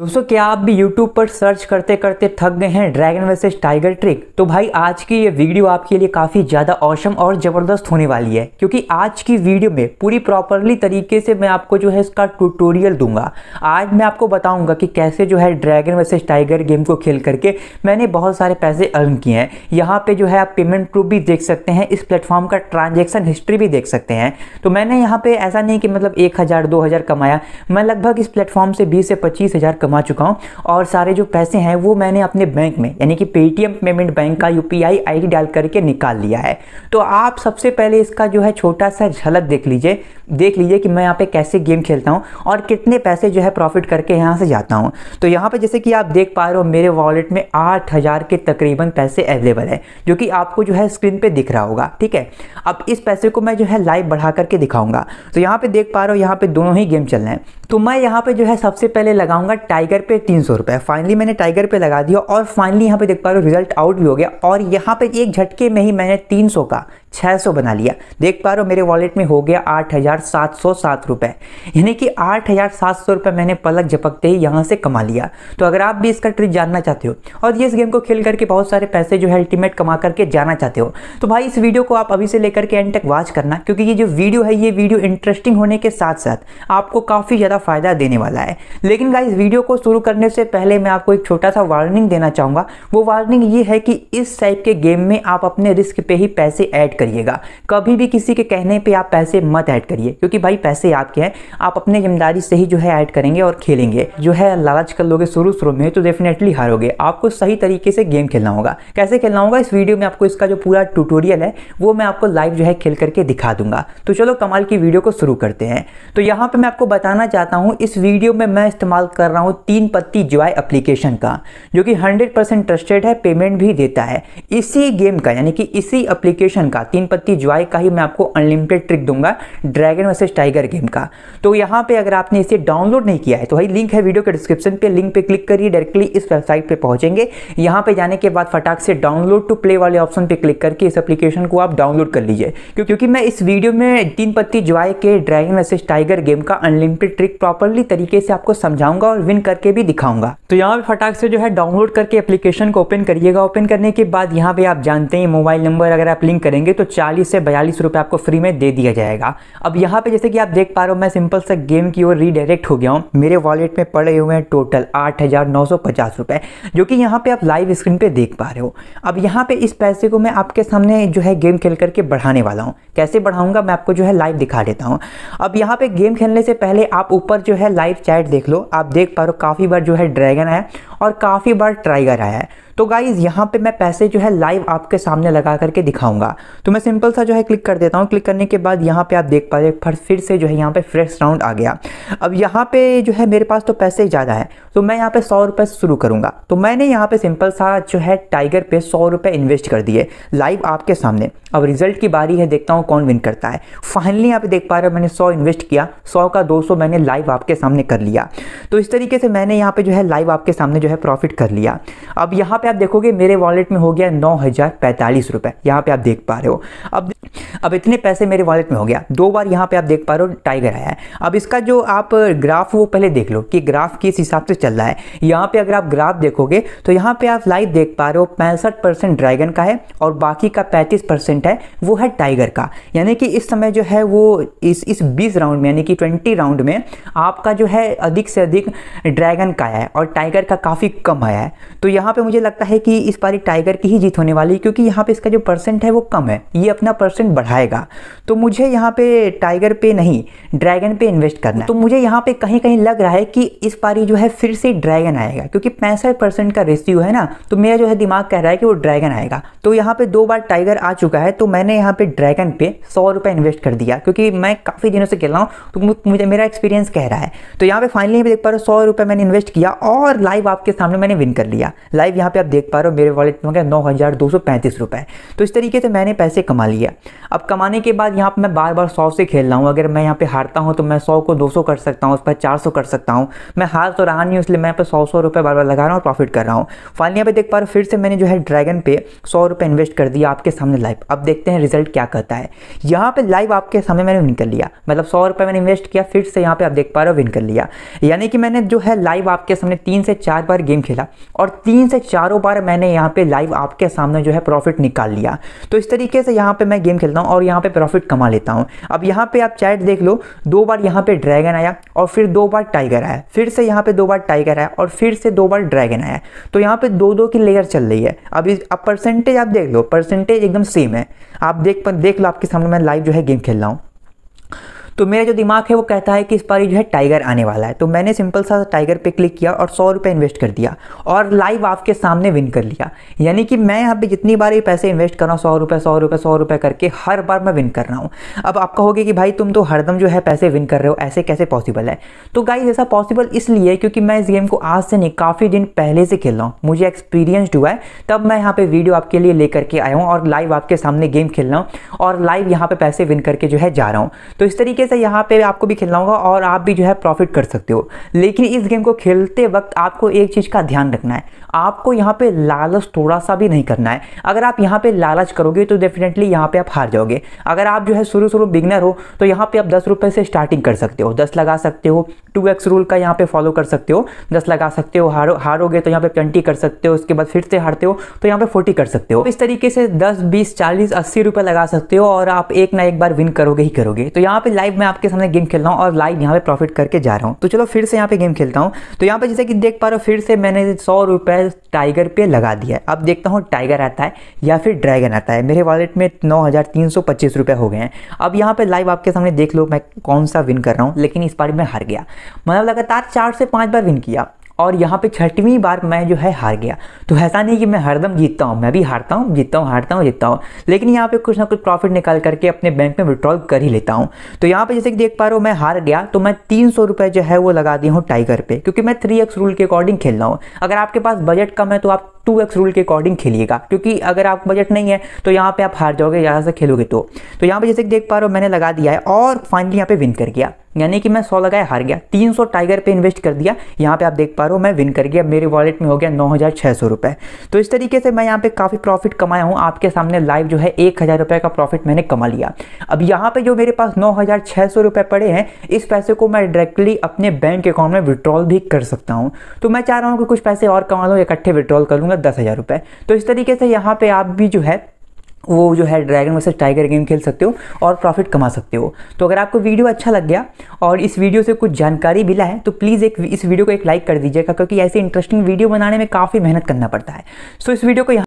दोस्तों क्या आप भी YouTube पर सर्च करते करते थक गए हैं ड्रैगन वर्सेस टाइगर ट्रिक तो भाई आज की ये वीडियो आपके लिए काफ़ी ज़्यादा औसम और ज़बरदस्त होने वाली है क्योंकि आज की वीडियो में पूरी प्रॉपरली तरीके से मैं आपको जो है इसका ट्यूटोरियल दूंगा आज मैं आपको बताऊंगा कि कैसे जो है ड्रैगन वर्सेज टाइगर गेम को खेल करके मैंने बहुत सारे पैसे अर्न किए हैं यहाँ पर जो है आप पेमेंट प्रूफ भी देख सकते हैं इस प्लेटफॉर्म का ट्रांजेक्शन हिस्ट्री भी देख सकते हैं तो मैंने यहाँ पर ऐसा नहीं कि मतलब एक हज़ार कमाया मैं लगभग इस प्लेटफॉर्म से बीस से पच्चीस कमा चुका हूँ और सारे जो पैसे हैं वो मैंने अपने बैंक में यानी कि पेटीएम पेमेंट बैंक का यू पी डाल करके निकाल लिया है तो आप सबसे पहले इसका जो है छोटा सा झलक देख लीजिए देख लीजिए कि मैं यहाँ पे कैसे गेम खेलता हूँ और कितने पैसे जो है प्रॉफिट करके यहाँ से जाता हूँ तो यहाँ पे जैसे कि आप देख पा रहे हो मेरे वॉलेट में आठ हज़ार के तकरीबन पैसे अवेलेबल है जो कि आपको जो है स्क्रीन पे दिख रहा होगा ठीक है अब इस पैसे को मैं जो है लाइव बढ़ा करके दिखाऊंगा तो यहाँ पे देख पा रहे हो यहाँ पे दोनों ही गेम चल रहे हैं तो मैं यहाँ पे जो है सबसे पहले लगाऊंगा टाइगर पे तीन सौ रुपए फाइनली मैंने टाइगर पे लगा दिया और फाइनली यहाँ पे देख पा रहे हो रिजल्ट आउट भी हो गया और यहाँ पे एक झटके में ही मैंने तीन सौ का 600 बना लिया देख पा रहे हो मेरे वॉलेट में हो गया आठ हज़ार सात सौ सात रुपये यानी कि आठ हज़ार सात सौ रुपये मैंने पलक झपकते ही यहाँ से कमा लिया तो अगर आप भी इसका ट्रिक जानना चाहते हो और ये इस गेम को खेल करके बहुत सारे पैसे जो है अल्टीमेट कमा करके जाना चाहते हो तो भाई इस वीडियो को आप अभी से लेकर के एंड तक वॉच करना क्योंकि ये जो वीडियो है ये वीडियो इंटरेस्टिंग होने के साथ साथ आपको काफ़ी ज़्यादा फायदा देने वाला है लेकिन इस वीडियो को शुरू करने से पहले मैं आपको एक छोटा सा वार्निंग देना चाहूँगा वो वार्निंग ये है कि इस टाइप के गेम में आप अपने रिस्क पे ही पैसे ऐड करिएगा कभी भी किसी के कहने पे आप पैसे मत ऐड करिए क्योंकि भाई पैसे आपके हैं आप अपने जिम्मेदारी से ही जो है ऐड करेंगे और खेलेंगे जो है लालच कर लोगे शुरू शुरू में तो डेफिनेटली हारोगे आपको सही तरीके से गेम खेलना होगा कैसे खेलना होगा इस वीडियो में आपको इसका जो पूरा ट्यूटोरियल है वो मैं आपको लाइव जो है खेल करके दिखा दूंगा तो चलो कमाल की वीडियो को शुरू करते हैं तो यहाँ पर मैं आपको बताना चाहता हूँ इस वीडियो में मैं इस्तेमाल कर रहा हूँ तीन पत्ती ज्वाई अप्लीकेशन का जो कि हंड्रेड ट्रस्टेड है पेमेंट भी देता है इसी गेम का यानी कि इसी अप्लीकेशन का तीन पत्ती ज्वाई का ही मैं आपको अनलिमिटेड ट्रिक दूंगा ड्रैगन वर्सेस टाइगर गेम का तो यहाँ पे अगर आपने इसे डाउनलोड नहीं किया है तो भाई लिंक है वीडियो के डिस्क्रिप्शन पे लिंक पे क्लिक करिए डायरेक्टली इस वेबसाइट पे पहुंचेंगे यहाँ पे जाने के बाद फटाक से डाउनलोड टू प्ले वाले ऑप्शन पे क्लिक करके इस एप्लीकेशन को आप डाउनलोड कर लीजिए क्योंकि मैं इस वीडियो में तीन पत्ती ज्वाय के ड्रैगन वर्सेज टाइगर गेम का अनलिमिटेड ट्रिक प्रॉपरली तरीके से आपको समझाऊंगा और विन करके भी दिखाऊंगा तो यहाँ पे फटाक से जो है डाउनलोड करके एप्लीकेशन को ओपन करिएगा ओपन करने के बाद यहाँ पे आप जानते हैं मोबाइल नंबर अगर आप लिंक करेंगे तो तो 40 से बयालीस रुपये आपको फ्री में दे दिया जाएगा अब यहाँ पे जैसे कि आप देख पा रहे हो मैं सिंपल से गेम की ओर रीडायरेक्ट हो गया हूँ मेरे वॉलेट में पड़े हुए हैं टोटल आठ हज़ार नौ सौ पचास रुपये जो कि यहाँ पे आप लाइव स्क्रीन पे देख पा रहे हो अब यहाँ पे इस पैसे को मैं आपके सामने जो है गेम खेल करके बढ़ाने वाला हूँ कैसे बढ़ाऊँगा मैं आपको जो है लाइव दिखा देता हूँ अब यहाँ पे गेम खेलने से पहले आप ऊपर जो है लाइव चैट देख लो आप देख पा रहे हो काफ़ी बार जो है ड्रैगन आया और काफ़ी बार ट्राइगर आया है तो गाइज़ यहाँ पे मैं पैसे जो है लाइव आपके सामने लगा करके दिखाऊंगा तो मैं सिंपल सा जो है क्लिक कर देता हूँ क्लिक करने के बाद यहाँ पे आप देख पा रहे फिर फिर से जो है यहाँ पे फ्रेश राउंड आ गया अब यहाँ पे जो है मेरे पास तो पैसे ज़्यादा है तो मैं यहाँ पे सौ रुपये शुरू करूँगा तो मैंने यहाँ पे सिंपल सा जो है टाइगर पे सौ रुपये इन्वेस्ट कर दिए लाइव आपके सामने अब रिजल्ट की बारी है देखता हूँ कौन विन करता है फाइनली यहाँ पे देख पा रहे हो मैंने सौ इन्वेस्ट किया सौ का दो सौ मैंने लाइव आपके सामने कर लिया तो इस तरीके से मैंने यहाँ पे जो है लाइव आपके सामने जो है प्रॉफिट कर लिया अब यहाँ पे आप देखोगे मेरे वॉलेट में हो गया नौ हज़ार पैंतालीस रुपए यहाँ पे आप देख पा रहे हो अब अब इतने पैसे मेरे वॉलेट में हो गया दो बार यहाँ पे आप देख पा रहे हो टाइगर आया है अब इसका जो आप ग्राफ वो पहले देख लो कि ग्राफ किस हिसाब से चल रहा है यहाँ पे अगर आप ग्राफ देखोगे तो यहाँ पे आप लाइव देख पा रहे हो पैंसठ ड्रैगन का है और बाकी का पैंतीस है वो है टाइगर का यानी कि इस समय जो है वो इस इस बीस राउंड में यानी कि ट्वेंटी राउंड में आपका जो है अधिक से अधिक ड्रैगन का है और टाइगर का काफ़ी कम आया है तो यहाँ पर मुझे लग लगता है कि इस बारी टाइगर की ही जीत होने वाली है क्योंकि यहाँ पे इसका जो परसेंट है वो कम है ये अपना परसेंट बढ़ाएगा तो मुझे यहाँ पे टाइगर पे नहीं ड्रैगन पे इन्वेस्ट करना है तो मुझे यहाँ पे कहीं कहीं लग रहा है कि इस बारी जो है फिर से ड्रैगन आएगा क्योंकि पैंसठ का रेस्यू है ना तो मेरा जो है दिमाग कह रहा है कि वो ड्रैगन आएगा तो यहाँ पे दो बार टाइगर आ चुका है तो मैंने यहाँ पे ड्रैगन पे सौ रुपये इन्वेस्ट कर दिया क्योंकि मैं काफ़ी दिनों से खेल रहा हूँ तो मुझे मेरा एक्सपीरियंस कह रहा है तो यहाँ पे फाइनली देख पा रहे हो सौ रुपये मैंने इन्वेस्ट किया और लाइव आपके सामने मैंने विन कर लिया लाइव यहाँ पे आप देख पा रहे हो मेरे वॉलेट में गया नौ हज़ार तो इस तरीके से मैंने पैसे कमा लिया अब कमाने के बाद यहाँ पर मैं बार बार सौ से खेल रहा हूँ अगर मैं यहाँ पर हारता हूँ तो मैं सौ को दो कर सकता हूँ उस पर चार कर सकता हूँ मैं हार तो रहा नहीं इसलिए मैं यहाँ पर सौ सौ रुपये बार बार लगा रहा हूँ और प्रॉफिट कर रहा हूँ फाइनली यहाँ पर देख पा रहे हो फिर से मैंने जो है ड्रैगन पे सौ रुपये इन्वेस्ट कर दिया आपके सामने लाइव अब देखते हैं रिजल्ट क्या करता है यहाँ पे लाइव आपके सामने मैंने विन कर लिया मतलब सौ रुपये मैंने इन्वेस्ट किया फिर से यहाँ पे आप देख पा रहे हो विन कर लिया यानी कि मैंने जो है लाइव आपके सामने तीन से चार बार गेम खेला और तीन से चार हज़ारों बार मैंने यहाँ पे लाइव आपके सामने जो है प्रॉफिट निकाल लिया तो इस तरीके से यहाँ पे मैं गेम खेलता हूँ और यहाँ पे प्रॉफिट कमा लेता हूँ अब यहाँ पे आप चैट देख लो दो बार यहाँ पे ड्रैगन आया और फिर दो बार टाइगर आया फिर से यहाँ पे दो बार टाइगर आया और फिर से दो बार ड्रैगन आया तो यहाँ पे दो दो की लेयर चल रही है अब अब परसेंटेज आप देख लो परसेंटेज एकदम सेम है आप देख देख लो आपके सामने मैं लाइव जो है गेम खेल रहा हूँ तो मेरा जो दिमाग है वो कहता है कि इस बार जो है टाइगर आने वाला है तो मैंने सिंपल सा टाइगर पे क्लिक किया और सौ रुपये इन्वेस्ट कर दिया और लाइव आपके सामने विन कर लिया यानी कि मैं यहाँ पे जितनी बार ये पैसे इन्वेस्ट कर रहा हूँ सौ रुपये सौ रुपये सौ रुपये करके हर बार मैं विन कर रहा हूँ अब आप कहोगे कि भाई तुम तो हरदम जो है पैसे विन कर रहे हो ऐसे कैसे पॉसिबल है तो गाइज ऐसा पॉसिबल इसलिए क्योंकि मैं इस गेम को आज से नहीं काफ़ी दिन पहले से खेल रहा हूँ मुझे एक्सपीरियंसड हुआ है तब मैं यहाँ पे वीडियो आपके लिए लेकर के आया हूँ और लाइव आपके सामने गेम खेल रहा हूँ और लाइव यहाँ पे पैसे विन करके जो है जा रहा हूँ तो इस तरीके तरीके से यहाँ पे आपको भी खेलना होगा और आप भी जो है प्रॉफिट कर सकते हो लेकिन इस गेम को खेलते वक्त आपको एक चीज़ का ध्यान रखना है आपको यहाँ पे लालच थोड़ा सा भी नहीं करना है अगर आप यहाँ पे लालच करोगे तो डेफिनेटली यहाँ पे आप हार जाओगे अगर आप जो है शुरू शुरू बिगनर हो तो यहाँ पे आप दस रुपये से स्टार्टिंग कर सकते हो दस लगा सकते हो टू एक्स रूल का यहाँ पे फॉलो कर सकते हो दस लगा सकते हो हारो हारोगे तो यहाँ पे ट्वेंटी कर सकते हो उसके बाद फिर से हारते हो तो यहाँ पे फोर्टी कर सकते हो तो इस तरीके से दस बीस चालीस अस्सी रुपये लगा सकते हो और आप एक ना एक बार विन करोगे ही करोगे तो यहाँ पे लाइव लाइव मैं आपके सामने गेम खेल रहा हूँ और लाइव यहाँ पे प्रॉफिट करके जा रहा हूँ तो चलो फिर से यहाँ पे गेम खेलता हूँ तो यहाँ पे जैसे कि देख पा रहे हो फिर से मैंने सौ रुपये टाइगर पे लगा दिया अब देखता हूँ टाइगर आता है या फिर ड्रैगन आता है मेरे वॉलेट में नौ हज़ार हो गए हैं अब यहाँ पर लाइव आपके सामने देख लो मैं कौन सा विन कर रहा हूँ लेकिन इस बार मैं हार गया मतलब लगातार चार से पाँच बार विन किया और यहाँ पे छठवीं बार मैं जो है हार गया तो ऐसा नहीं कि मैं हरदम जीतता हूँ मैं भी हारता हूँ जीतता हूँ हारता हूँ जीतता हूँ लेकिन यहाँ पे कुछ ना कुछ प्रॉफिट निकाल करके अपने बैंक में विड्रॉल कर ही लेता हूँ तो यहाँ पे जैसे कि देख पा रहे हो मैं हार गया तो मैं तीन सौ रुपये जो है वो लगा दिया हूँ टाइगर पर क्योंकि मैं थ्री एक्स रूल के अकॉर्डिंग खेल रहा हूँ अगर आपके पास बजट कम है तो आप टू एक्स रूल के अकॉर्डिंग खेलिएगा क्योंकि अगर आप बजट नहीं है तो यहाँ पे आप हार जाओगे ज़्यादा से खेलोगे तो, तो यहाँ पे जैसे कि देख पा रहे हो मैंने लगा दिया है और फाइनली यहाँ पे विन कर गया यानी कि मैं सौ लगाया हार गया तीन सौ टाइगर पे इन्वेस्ट कर दिया यहाँ पे आप देख पा रहे हो मैं विन कर गया मेरे वॉलेट में हो गया नौ हज़ार छः सौ रुपये तो इस तरीके से मैं यहाँ पे काफ़ी प्रॉफिट कमाया हूँ आपके सामने लाइव जो है एक हज़ार रुपये का प्रॉफिट मैंने कमा लिया अब यहाँ पे जो मेरे पास नौ हज़ार छः सौ रुपये पड़े हैं इस पैसे को मैं डायरेक्टली अपने बैंक अकाउंट में विड्रॉल भी कर सकता हूँ तो मैं चाह रहा हूँ कि कुछ पैसे और कमा लूँ इकट्ठे विड्रॉल कर लूँगा दस हज़ार रुपये तो इस तरीके से यहाँ पर आप भी जो है वो जो है ड्रैगन वर्सेस टाइगर गेम खेल सकते हो और प्रॉफिट कमा सकते हो तो अगर आपको वीडियो अच्छा लग गया और इस वीडियो से कुछ जानकारी मिला है तो प्लीज़ एक इस वीडियो को एक लाइक कर दीजिएगा क्योंकि ऐसे इंटरेस्टिंग वीडियो बनाने में काफ़ी मेहनत करना पड़ता है सो तो इस वीडियो को यहाँ